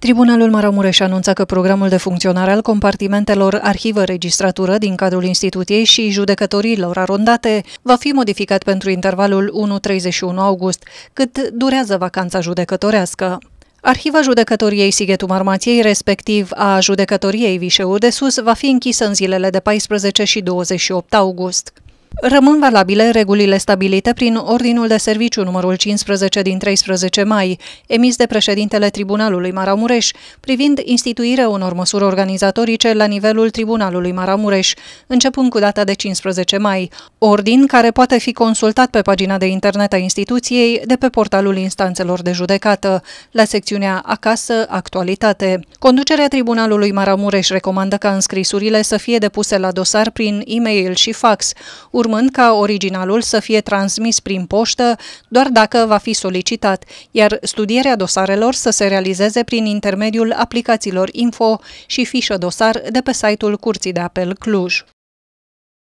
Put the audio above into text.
Tribunalul Maramureș anunță că programul de funcționare al compartimentelor arhivă-registratură din cadrul instituției și judecătorilor arondate va fi modificat pentru intervalul 1-31 august, cât durează vacanța judecătorească. Arhiva judecătoriei Sighetu Marmației, respectiv a judecătoriei Vișeu de Sus, va fi închisă în zilele de 14 și 28 august. Rămân valabile regulile stabilite prin Ordinul de Serviciu numărul 15 din 13 mai, emis de președintele Tribunalului Maramureș, privind instituirea unor măsuri organizatorice la nivelul Tribunalului Maramureș, începând cu data de 15 mai, ordin care poate fi consultat pe pagina de internet a instituției de pe portalul instanțelor de judecată, la secțiunea Acasă, Actualitate. Conducerea Tribunalului Maramureș recomandă ca înscrisurile să fie depuse la dosar prin e-mail și fax, urmând ca originalul să fie transmis prin poștă doar dacă va fi solicitat, iar studierea dosarelor să se realizeze prin intermediul aplicațiilor info și fișă dosar de pe site-ul Curții de Apel Cluj.